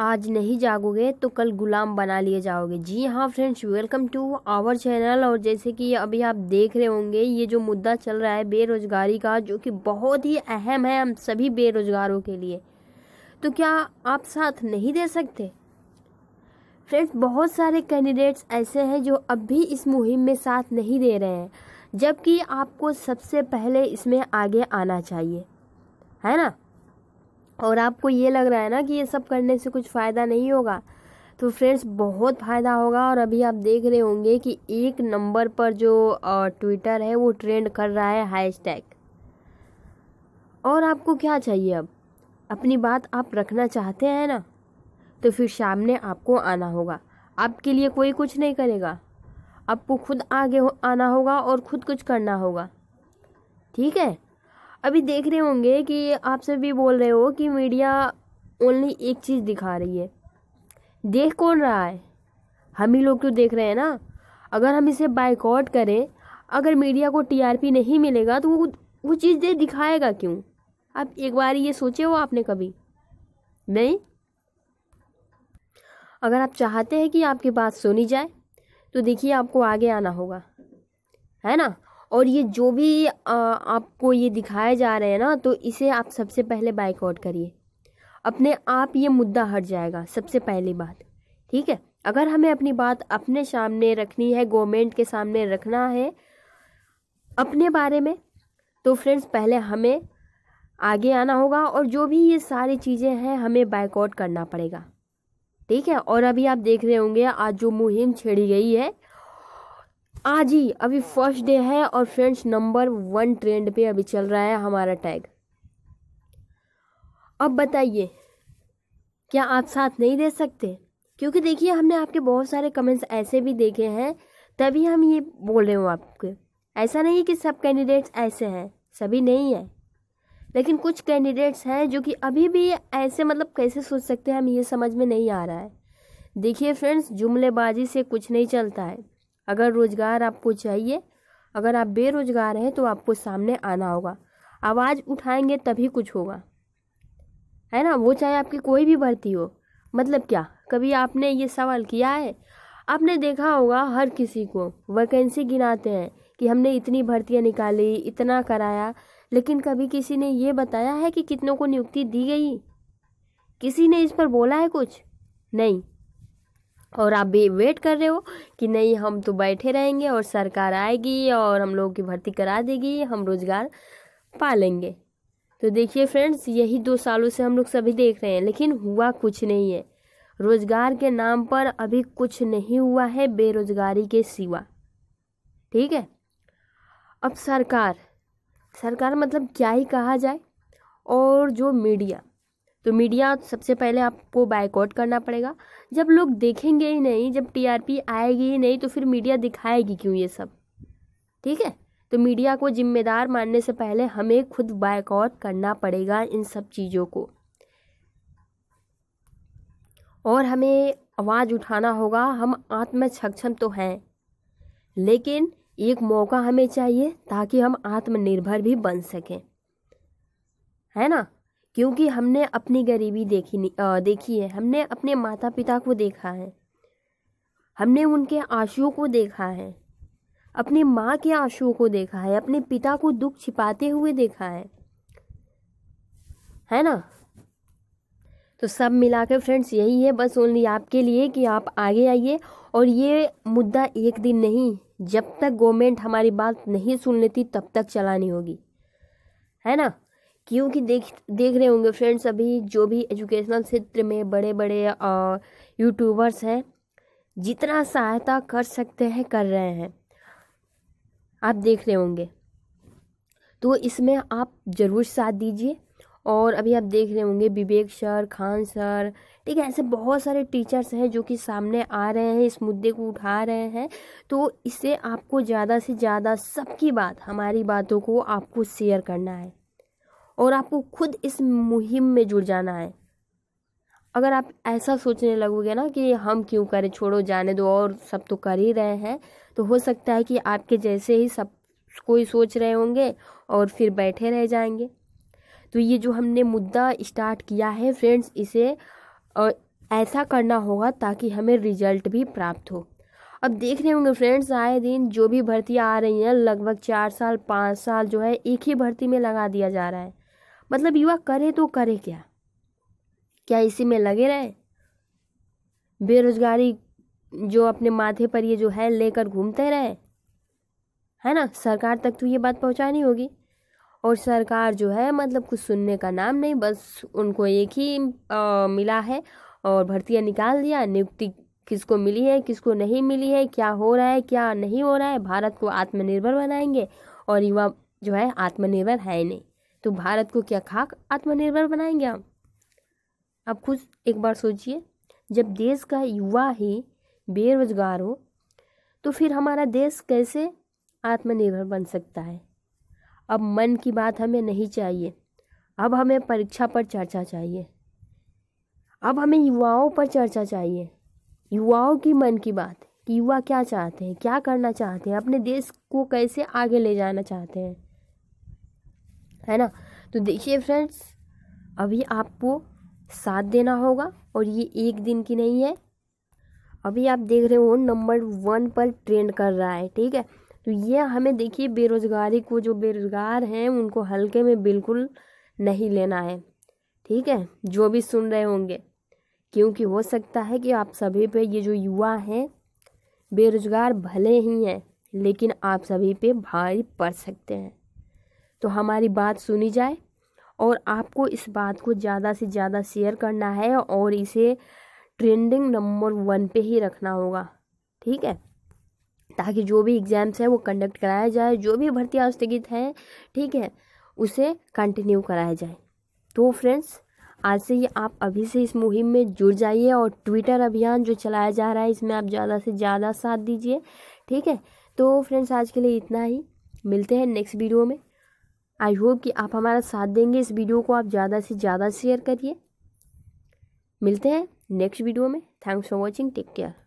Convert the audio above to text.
आज नहीं जागोगे तो कल गुलाम बना लिए जाओगे जी हाँ friends welcome to our channel और जैसे कि अभी आप देख रहे होंगे ये जो मुद्दा चल रहा है बेरोज़गारी का जो कि बहुत ही अहम है हम सभी बेरोज़गारों के लिए तो क्या आप साथ नहीं दे सकते फ्रेंड्स बहुत सारे कैंडिडेट्स ऐसे हैं जो अभी इस मुहिम में साथ नहीं दे रहे हैं जबकि आपको सबसे पहले इसमें आगे आना चाहिए है ना और आपको ये लग रहा है ना कि ये सब करने से कुछ फ़ायदा नहीं होगा तो फ्रेंड्स बहुत फ़ायदा होगा और अभी आप देख रहे होंगे कि एक नंबर पर जो ट्विटर है वो ट्रेंड कर रहा है हैशटैग और आपको क्या चाहिए अब अपनी बात आप रखना चाहते हैं ना तो फिर सामने आपको आना होगा आपके लिए कोई कुछ नहीं करेगा आपको खुद आगे हो, आना होगा और ख़ुद कुछ करना होगा ठीक है अभी देख रहे होंगे कि आप सभी बोल रहे हो कि मीडिया ओनली एक चीज़ दिखा रही है देख कौन रहा है हम ही लोग तो देख रहे हैं ना अगर हम इसे बाइकआउट करें अगर मीडिया को टीआरपी नहीं मिलेगा तो वो वो चीज़ दे दिखाएगा क्यों आप एक बार ये सोचे हो आपने कभी नहीं अगर आप चाहते हैं कि आपकी बात सुनी जाए तो देखिए आपको आगे आना होगा है ना और ये जो भी आ, आपको ये दिखाए जा रहे हैं ना तो इसे आप सबसे पहले बाइकआउट करिए अपने आप ये मुद्दा हट जाएगा सबसे पहली बात ठीक है अगर हमें अपनी बात अपने सामने रखनी है गवर्नमेंट के सामने रखना है अपने बारे में तो फ्रेंड्स पहले हमें आगे आना होगा और जो भी ये सारी चीज़ें हैं हमें बाइकआउट करना पड़ेगा ठीक है और अभी आप देख रहे होंगे आज जो मुहिम छेड़ी गई है आज ही अभी फर्स्ट डे है और फ्रेंड्स नंबर वन ट्रेंड पे अभी चल रहा है हमारा टैग अब बताइए क्या आप साथ नहीं दे सकते क्योंकि देखिए हमने आपके बहुत सारे कमेंट्स ऐसे भी देखे हैं तभी हम ये बोल रहे हो आपके ऐसा नहीं है कि सब कैंडिडेट्स ऐसे हैं सभी नहीं है लेकिन कुछ कैंडिडेट्स हैं जो कि अभी भी ऐसे मतलब कैसे सोच सकते हैं हम ये समझ में नहीं आ रहा है देखिए फ्रेंड्स जुमलेबाजी से कुछ नहीं चलता है अगर रोज़गार आपको चाहिए अगर आप बेरोज़गार हैं तो आपको सामने आना होगा आवाज़ उठाएंगे तभी कुछ होगा है ना वो चाहे आपकी कोई भी भर्ती हो मतलब क्या कभी आपने ये सवाल किया है आपने देखा होगा हर किसी को वैकेंसी गिनाते हैं कि हमने इतनी भर्तियाँ निकाली इतना कराया लेकिन कभी किसी ने ये बताया है कि कितनों को नियुक्ति दी गई किसी ने इस पर बोला है कुछ नहीं और आप भी वेट कर रहे हो कि नहीं हम तो बैठे रहेंगे और सरकार आएगी और हम लोगों की भर्ती करा देगी हम रोज़गार पा लेंगे तो देखिए फ्रेंड्स यही दो सालों से हम लोग सभी देख रहे हैं लेकिन हुआ कुछ नहीं है रोज़गार के नाम पर अभी कुछ नहीं हुआ है बेरोज़गारी के सिवा ठीक है अब सरकार सरकार मतलब क्या ही कहा जाए और जो मीडिया तो मीडिया सबसे पहले आपको बाइकआउट करना पड़ेगा जब लोग देखेंगे ही नहीं जब टीआरपी आएगी ही नहीं तो फिर मीडिया दिखाएगी क्यों ये सब ठीक है तो मीडिया को जिम्मेदार मानने से पहले हमें खुद बाइकआउट करना पड़ेगा इन सब चीज़ों को और हमें आवाज़ उठाना होगा हम आत्म सक्षम तो हैं लेकिन एक मौका हमें चाहिए ताकि हम आत्मनिर्भर भी बन सकें है ना क्योंकि हमने अपनी गरीबी देखी देखी है हमने अपने माता पिता को देखा है हमने उनके आंसुओं को देखा है अपनी माँ के आंसुओं को देखा है अपने पिता को दुख छिपाते हुए देखा है है ना तो सब मिलाकर फ्रेंड्स यही है बस ओनली आपके लिए कि आप आगे आइए और ये मुद्दा एक दिन नहीं जब तक गवर्नमेंट हमारी बात नहीं सुन लेती तब तक चलानी होगी है ना क्योंकि देख देख रहे होंगे फ्रेंड्स अभी जो भी एजुकेशनल क्षेत्र में बड़े बड़े यूट्यूबर्स हैं जितना सहायता कर सकते हैं कर रहे हैं आप देख रहे होंगे तो इसमें आप ज़रूर साथ दीजिए और अभी आप देख रहे होंगे विवेक सर खान सर ठीक है ऐसे बहुत सारे टीचर्स हैं जो कि सामने आ रहे हैं इस मुद्दे को उठा रहे हैं तो इससे आपको ज़्यादा से ज़्यादा सबकी बात हमारी बातों को आपको शेयर करना है और आपको खुद इस मुहिम में जुड़ जाना है अगर आप ऐसा सोचने लगोगे ना कि हम क्यों करें छोड़ो जाने दो और सब तो कर ही रहे हैं तो हो सकता है कि आपके जैसे ही सब कोई सोच रहे होंगे और फिर बैठे रह जाएंगे तो ये जो हमने मुद्दा स्टार्ट किया है फ्रेंड्स इसे ऐसा करना होगा ताकि हमें रिजल्ट भी प्राप्त हो अब देख रहे होंगे फ्रेंड्स आए दिन जो भी भर्तियाँ आ रही हैं लगभग चार साल पाँच साल जो है एक ही भर्ती में लगा दिया जा रहा है मतलब युवा करे तो करे क्या क्या इसी में लगे रहे बेरोजगारी जो अपने माथे पर ये जो है लेकर घूमते रहे है ना सरकार तक तो ये बात पहुंचानी होगी और सरकार जो है मतलब कुछ सुनने का नाम नहीं बस उनको एक ही आ, मिला है और भर्तियां निकाल दिया नियुक्ति किसको मिली है किसको नहीं मिली है क्या हो रहा है क्या नहीं हो रहा है भारत को आत्मनिर्भर बनाएंगे और युवा जो है आत्मनिर्भर है नहीं तो भारत को क्या खाक आत्मनिर्भर बनाएंगे हम अब खुद एक बार सोचिए जब देश का युवा ही बेरोजगार हो तो फिर हमारा देश कैसे आत्मनिर्भर बन सकता है अब मन की बात हमें नहीं चाहिए अब हमें परीक्षा पर चर्चा चाहिए अब हमें युवाओं पर चर्चा चाहिए युवाओं की मन की बात कि युवा क्या चाहते हैं क्या करना चाहते हैं अपने देश को कैसे आगे ले जाना चाहते हैं है ना तो देखिए फ्रेंड्स अभी आपको साथ देना होगा और ये एक दिन की नहीं है अभी आप देख रहे हो नंबर वन पर ट्रेंड कर रहा है ठीक है तो ये हमें देखिए बेरोज़गारी को जो बेरोज़गार हैं उनको हल्के में बिल्कुल नहीं लेना है ठीक है जो भी सुन रहे होंगे क्योंकि हो सकता है कि आप सभी पे ये जो युवा हैं बेरोज़गार भले ही हैं लेकिन आप सभी पे भारी पड़ सकते हैं तो हमारी बात सुनी जाए और आपको इस बात को ज़्यादा से ज़्यादा शेयर करना है और इसे ट्रेंडिंग नंबर वन पे ही रखना होगा ठीक है ताकि जो भी एग्ज़ाम्स हैं वो कंडक्ट कराया जाए जो भी भर्ती आस्थगित हैं ठीक है उसे कंटिन्यू कराया जाए तो फ्रेंड्स आज से ही आप अभी से इस मुहिम में जुड़ जाइए और ट्विटर अभियान जो चलाया जा रहा है इसमें आप ज़्यादा से ज़्यादा साथ दीजिए ठीक है तो फ्रेंड्स आज के लिए इतना ही मिलते हैं नेक्स्ट वीडियो में आई होप कि आप हमारा साथ देंगे इस वीडियो को आप ज़्यादा से ज़्यादा शेयर करिए मिलते हैं नेक्स्ट वीडियो में thanks for watching take care